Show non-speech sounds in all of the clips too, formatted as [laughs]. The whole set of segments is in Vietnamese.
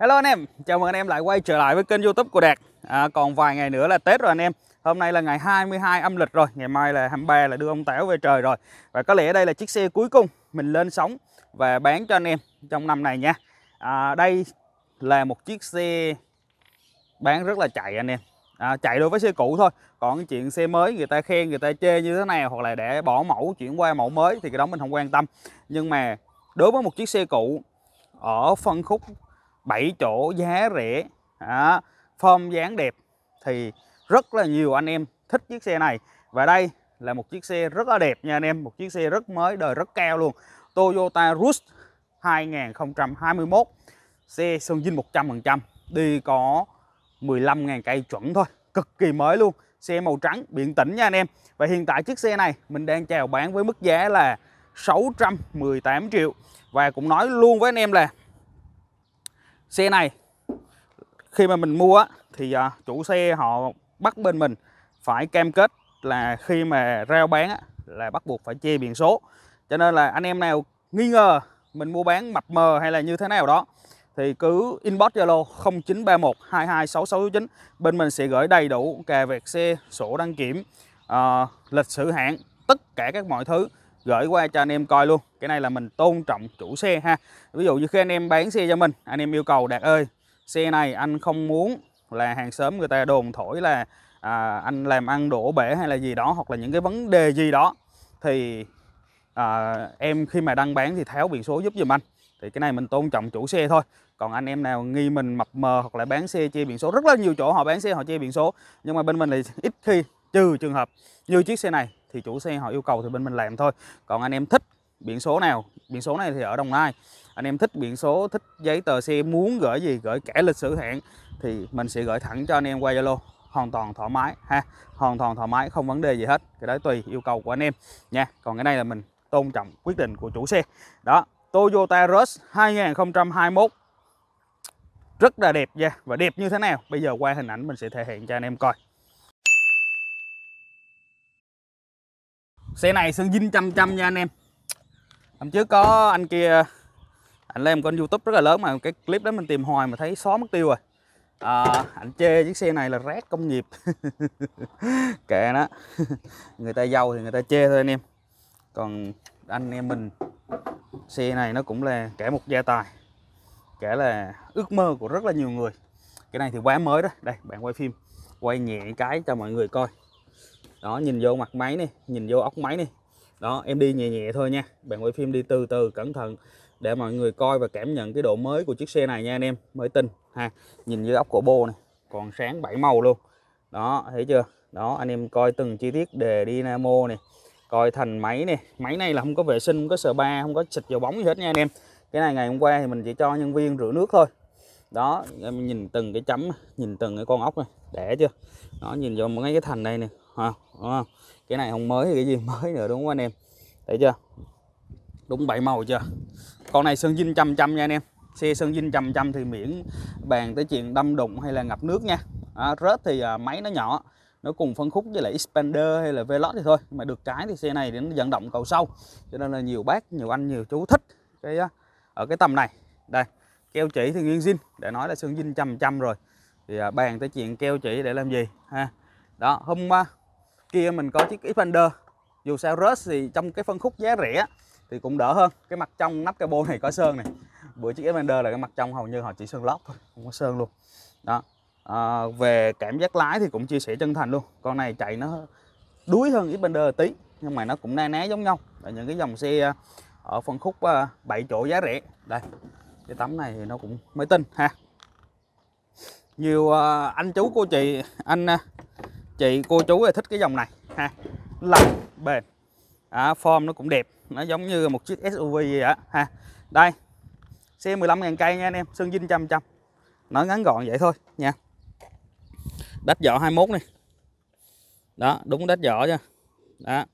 Hello anh em, chào mừng anh em lại quay trở lại với kênh youtube của Đạt à, Còn vài ngày nữa là Tết rồi anh em Hôm nay là ngày 22 âm lịch rồi Ngày mai là 23 là đưa ông táo về trời rồi Và có lẽ đây là chiếc xe cuối cùng mình lên sóng và bán cho anh em trong năm này nha à, Đây là một chiếc xe bán rất là chạy anh em à, Chạy đối với xe cũ thôi Còn chuyện xe mới người ta khen người ta chê như thế nào Hoặc là để bỏ mẫu chuyển qua mẫu mới thì cái đó mình không quan tâm Nhưng mà đối với một chiếc xe cũ ở phân khúc 7 chỗ giá rẻ đó, form dáng đẹp thì rất là nhiều anh em thích chiếc xe này và đây là một chiếc xe rất là đẹp nha anh em một chiếc xe rất mới đời rất cao luôn Toyota Rush 2021 xe sơn dinh 100% đi có 15.000 cây chuẩn thôi cực kỳ mới luôn xe màu trắng biển tĩnh nha anh em và hiện tại chiếc xe này mình đang chào bán với mức giá là 618 triệu và cũng nói luôn với anh em là Xe này khi mà mình mua thì à, chủ xe họ bắt bên mình phải cam kết là khi mà rao bán là bắt buộc phải che biển số. Cho nên là anh em nào nghi ngờ mình mua bán mập mờ hay là như thế nào đó thì cứ inbox Zalo 0931 226669 bên mình sẽ gửi đầy đủ cà vẹt xe, sổ đăng kiểm, uh, lịch sử hạn tất cả các mọi thứ gửi qua cho anh em coi luôn cái này là mình tôn trọng chủ xe ha ví dụ như khi anh em bán xe cho mình anh em yêu cầu đạt ơi xe này anh không muốn là hàng xóm người ta đồn thổi là à, anh làm ăn đổ bể hay là gì đó hoặc là những cái vấn đề gì đó thì à, em khi mà đăng bán thì tháo biển số giúp giùm anh thì cái này mình tôn trọng chủ xe thôi còn anh em nào nghi mình mập mờ hoặc là bán xe chia biển số rất là nhiều chỗ họ bán xe họ chia biển số nhưng mà bên mình thì ít khi trừ trường hợp như chiếc xe này thì chủ xe họ yêu cầu thì bên mình làm thôi còn anh em thích biển số nào biển số này thì ở Đồng Nai anh em thích biển số thích giấy tờ xe muốn gửi gì gửi kẻ lịch sử hẹn thì mình sẽ gửi thẳng cho anh em qua Zalo hoàn toàn thoải mái ha hoàn toàn thoải mái không vấn đề gì hết cái đấy tùy yêu cầu của anh em nha còn cái này là mình tôn trọng quyết định của chủ xe đó Toyota Rush 2021 rất là đẹp nha và đẹp như thế nào bây giờ qua hình ảnh mình sẽ thể hiện cho anh em coi xe này sơn dinh chăm chăm nha anh em hôm trước có anh kia anh lên một con youtube rất là lớn mà cái clip đó mình tìm hoài mà thấy xóa mất tiêu rồi à, anh chê chiếc xe này là rác công nghiệp [laughs] kệ nó. [laughs] người ta giàu thì người ta chê thôi anh em còn anh em mình xe này nó cũng là kẻ một gia tài kẻ là ước mơ của rất là nhiều người cái này thì quá mới đó đây bạn quay phim quay nhẹ cái cho mọi người coi đó nhìn vô mặt máy này nhìn vô ốc máy này đó em đi nhẹ nhẹ thôi nha bạn quay phim đi từ từ cẩn thận để mọi người coi và cảm nhận cái độ mới của chiếc xe này nha anh em mới tin ha nhìn dưới ốc cổ bô này còn sáng bảy màu luôn đó thấy chưa đó anh em coi từng chi tiết đề dynamo này coi thành máy này máy này là không có vệ sinh không có sờ ba không có xịt dầu bóng gì hết nha anh em cái này ngày hôm qua thì mình chỉ cho nhân viên rửa nước thôi đó em nhìn từng cái chấm nhìn từng cái con ốc này để chưa nó nhìn vô mấy cái thành đây nè à, cái này không mới thì cái gì [laughs] mới nữa đúng không anh em thấy chưa đúng bảy màu chưa con này sơn dinh trăm trăm nha anh em xe sơn dinh trăm trăm thì miễn bàn tới chuyện đâm đụng hay là ngập nước nha à, rớt thì à, máy nó nhỏ nó cùng phân khúc với lại expander hay là veloz thì thôi mà được cái thì xe này thì nó vận động cầu sâu cho nên là nhiều bác nhiều anh nhiều chú thích cái ở cái tầm này đây keo chỉ thì nguyên zin để nói là sơn zin trăm trăm rồi thì à, bàn tới chuyện keo chỉ để làm gì ha đó hôm qua kia mình có chiếc Xpander dù sao rớt thì trong cái phân khúc giá rẻ thì cũng đỡ hơn cái mặt trong nắp cabo này có sơn này bữa chiếc Xpander là cái mặt trong hầu như họ chỉ sơn lót thôi không có sơn luôn đó à, về cảm giác lái thì cũng chia sẻ chân thành luôn con này chạy nó đuối hơn Xpander tí nhưng mà nó cũng na ná giống nhau là những cái dòng xe à, ở phân khúc 7 à, chỗ giá rẻ đây cái tấm này thì nó cũng mới tinh ha nhiều ờ, anh chú cô chị anh ờ, chị cô chú thì thích cái dòng này ha lành bền à, form nó cũng đẹp nó giống như một chiếc SUV vậy đó ha đây xe 15 ngàn cây nha anh em sơn dinh trăm trăm nó ngắn gọn vậy thôi nha đất vỏ 21 này đó đúng đất vỏ chưa đó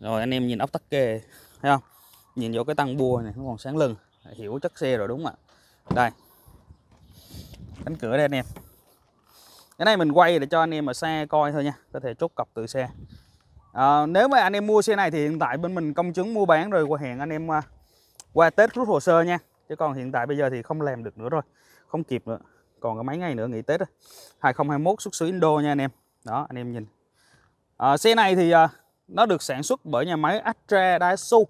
rồi anh em nhìn ốc tắc kề thấy không nhìn vô cái tăng bua này nó còn sáng lưng hiểu chất xe rồi đúng không ạ đây cánh cửa đây anh em cái này mình quay để cho anh em ở xe coi thôi nha có thể chốt cọc từ xe à, nếu mà anh em mua xe này thì hiện tại bên mình công chứng mua bán rồi qua hẹn anh em à, qua, tết rút hồ sơ nha chứ còn hiện tại bây giờ thì không làm được nữa rồi không kịp nữa còn có mấy ngày nữa nghỉ tết rồi 2021 xuất xứ Indo nha anh em đó anh em nhìn à, xe này thì à, nó được sản xuất bởi nhà máy Astra Daihatsu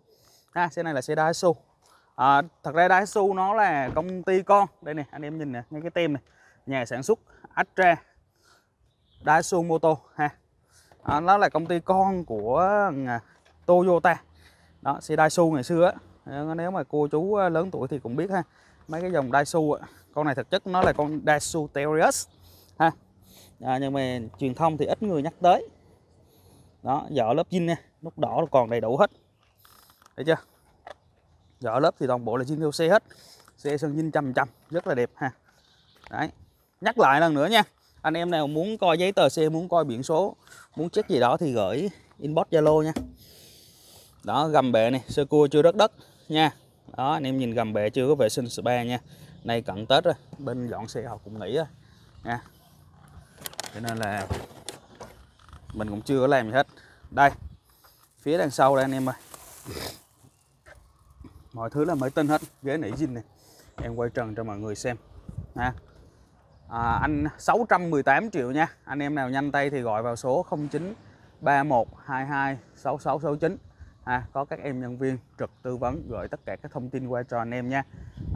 ha xe này là xe Daihatsu à, thật ra Daisu nó là công ty con đây nè anh em nhìn nè ngay cái tem này nhà sản xuất Astra Daisu Moto ha à, nó là công ty con của à, Toyota đó xe Daisu ngày xưa á ờ, nếu mà cô chú à, lớn tuổi thì cũng biết ha mấy cái dòng Daisu con này thực chất nó là con Daisu Terios ha à, nhưng mà truyền thông thì ít người nhắc tới đó vỏ lớp zin nha nút đỏ còn đầy đủ hết thấy chưa Giờ lớp thì toàn bộ là zin theo xe hết Xe sơn zin trăm trăm Rất là đẹp ha Đấy Nhắc lại lần nữa nha Anh em nào muốn coi giấy tờ xe Muốn coi biển số Muốn chiếc gì đó thì gửi inbox Zalo nha Đó gầm bệ này Sơ cua chưa đất đất nha Đó anh em nhìn gầm bệ chưa có vệ sinh spa nha Nay cận Tết rồi Bên dọn xe họ cũng nghỉ rồi nha Cho nên là Mình cũng chưa có làm gì hết Đây Phía đằng sau đây anh em ơi mọi thứ là mới tinh hết ghế nỉ zin này em quay trần cho mọi người xem ha à, anh 618 triệu nha anh em nào nhanh tay thì gọi vào số 0931226669 ha có các em nhân viên trực tư vấn gửi tất cả các thông tin qua cho anh em nha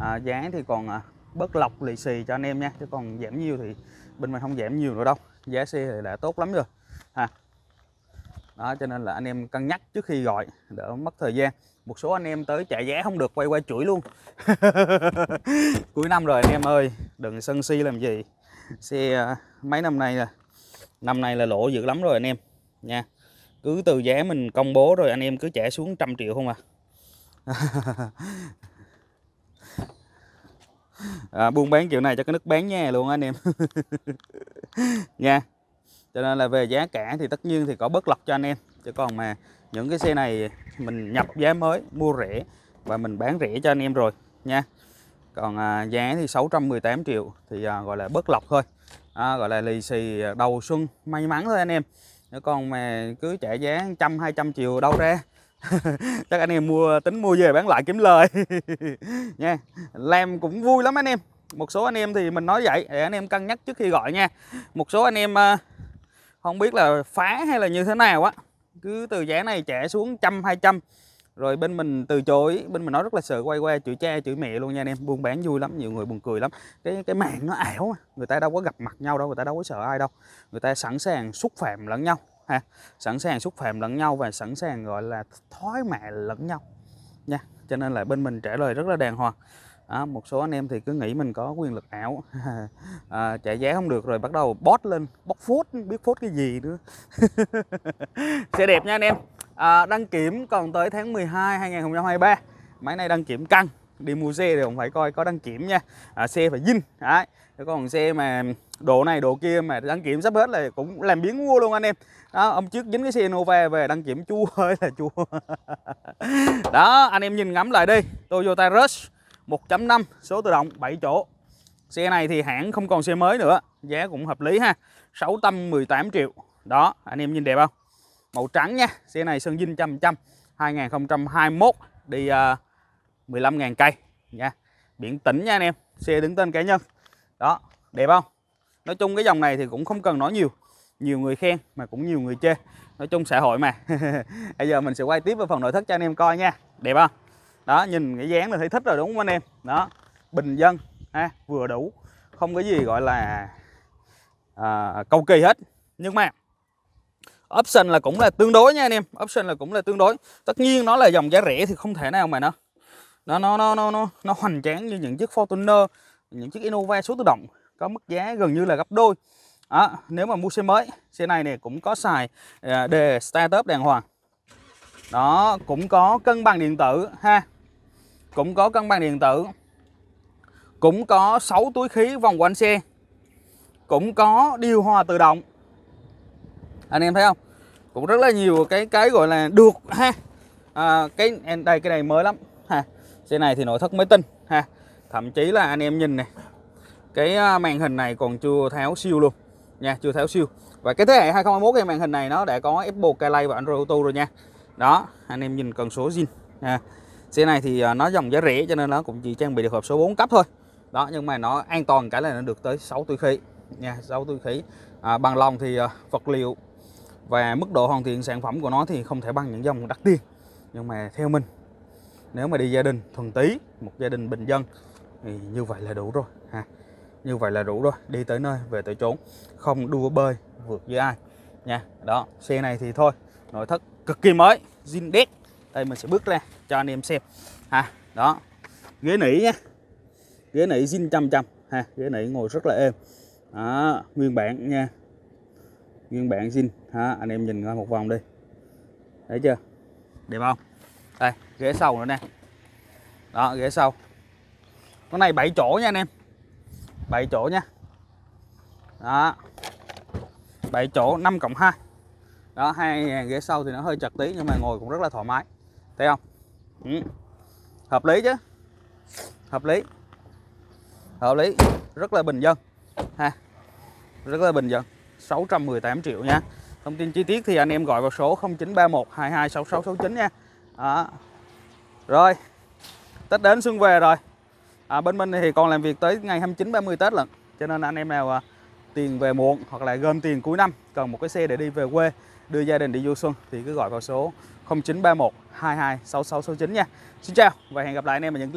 à, giá thì còn à, bớt lọc lì xì cho anh em nha chứ còn giảm nhiều thì bên mình không giảm nhiều nữa đâu giá xe thì đã tốt lắm rồi ha đó cho nên là anh em cân nhắc trước khi gọi đỡ mất thời gian một số anh em tới chạy giá không được quay qua chuỗi luôn [laughs] cuối năm rồi anh em ơi đừng sân si làm gì xe à, mấy năm nay là năm nay là lỗ dữ lắm rồi anh em nha cứ từ giá mình công bố rồi anh em cứ trả xuống trăm triệu không à [laughs] à, buôn bán kiểu này cho cái nước bán nhà luôn anh em [laughs] nha cho nên là về giá cả thì tất nhiên thì có bất lọc cho anh em chứ còn mà những cái xe này mình nhập giá mới mua rẻ và mình bán rẻ cho anh em rồi nha còn à, giá thì 618 triệu thì à, gọi là bất lọc thôi à, gọi là lì xì đầu xuân may mắn thôi anh em nếu còn mà cứ trả giá 100 200 triệu đâu ra [laughs] chắc anh em mua tính mua về bán lại kiếm lời [laughs] nha làm cũng vui lắm anh em một số anh em thì mình nói vậy để anh em cân nhắc trước khi gọi nha một số anh em à, không biết là phá hay là như thế nào á cứ từ giá này trẻ xuống trăm hai trăm rồi bên mình từ chối bên mình nói rất là sợ quay qua chửi cha chửi mẹ luôn nha anh em buôn bán vui lắm nhiều người buồn cười lắm cái cái mạng nó ảo mà. người ta đâu có gặp mặt nhau đâu người ta đâu có sợ ai đâu người ta sẵn sàng xúc phạm lẫn nhau ha sẵn sàng xúc phạm lẫn nhau và sẵn sàng gọi là thói mẹ lẫn nhau nha cho nên là bên mình trả lời rất là đàng hoàng đó, một số anh em thì cứ nghĩ mình có quyền lực ảo [laughs] à, chạy giá không được rồi bắt đầu bót lên bóc phốt biết phốt cái gì nữa xe [laughs] đẹp nha anh em à, đăng kiểm còn tới tháng 12 2023 máy này đăng kiểm căng đi mua xe thì cũng phải coi có đăng kiểm nha à, xe phải dinh đấy còn xe mà đồ này đồ kia mà đăng kiểm sắp hết là cũng làm biến mua luôn anh em đó ông trước dính cái xe Nova về đăng kiểm chua [laughs] ơi là chua đó anh em nhìn ngắm lại đi Toyota Rush 1.5 số tự động 7 chỗ xe này thì hãng không còn xe mới nữa giá cũng hợp lý ha 618 triệu đó anh em nhìn đẹp không màu trắng nha xe này sơn dinh trăm trăm 2021 đi uh, à, 15.000 cây nha biển tỉnh nha anh em xe đứng tên cá nhân đó đẹp không nói chung cái dòng này thì cũng không cần nói nhiều nhiều người khen mà cũng nhiều người chê nói chung xã hội mà [laughs] bây giờ mình sẽ quay tiếp vào phần nội thất cho anh em coi nha đẹp không đó nhìn cái dáng là thấy thích rồi đúng không anh em đó bình dân ha vừa đủ không có gì gọi là à, cầu kỳ hết nhưng mà option là cũng là tương đối nha anh em option là cũng là tương đối tất nhiên nó là dòng giá rẻ thì không thể nào mà nó nó nó nó nó nó, nó hoành tráng như những chiếc Fortuner những chiếc Innova số tự động có mức giá gần như là gấp đôi đó, nếu mà mua xe mới xe này này cũng có xài à, đề startup đàng hoàng đó cũng có cân bằng điện tử ha cũng có cân bằng điện tử cũng có 6 túi khí vòng quanh xe cũng có điều hòa tự động anh em thấy không cũng rất là nhiều cái cái gọi là được ha à, cái em đây cái này mới lắm ha xe này thì nội thất mới tinh ha thậm chí là anh em nhìn này cái à, màn hình này còn chưa tháo siêu luôn nha chưa tháo siêu và cái thế hệ 2021 cái màn hình này nó đã có Apple CarPlay và Android Auto rồi nha đó anh em nhìn cần số zin ha xe này thì à, nó dòng giá rẻ cho nên nó cũng chỉ trang bị được hộp số 4 cấp thôi đó nhưng mà nó an toàn cái là nó được tới 6 túi khí nha 6 túi khí à, bằng lòng thì à, vật liệu và mức độ hoàn thiện sản phẩm của nó thì không thể bằng những dòng đắt tiền nhưng mà theo mình nếu mà đi gia đình thuần tí một gia đình bình dân thì như vậy là đủ rồi ha như vậy là đủ rồi đi tới nơi về tới chốn không đua bơi vượt với ai nha đó xe này thì thôi nội thất cực kỳ mới zin đét đây mình sẽ bước ra cho anh em xem ha đó ghế nỉ nhé ghế nỉ zin trăm trăm ha ghế nỉ ngồi rất là êm đó, nguyên bản nha nguyên bản zin ha anh em nhìn qua một vòng đi thấy chưa đẹp không đây ghế sau nữa nè đó ghế sau con này 7 chỗ nha anh em 7 chỗ nha đó 7 chỗ 5 cộng 2 đó hai hàng ghế sau thì nó hơi chật tí nhưng mà ngồi cũng rất là thoải mái thấy không ừ. hợp lý chứ hợp lý hợp lý rất là bình dân ha rất là bình dân 618 triệu nha thông tin chi tiết thì anh em gọi vào số 0931 226669 nha à. rồi Tết đến xuân về rồi à, bên mình thì còn làm việc tới ngày 29 30 Tết lận cho nên anh em nào à, tiền về muộn hoặc là gom tiền cuối năm cần một cái xe để đi về quê đưa gia đình đi du xuân thì cứ gọi vào số 0931 22669 nha. Xin chào và hẹn gặp lại anh em ở những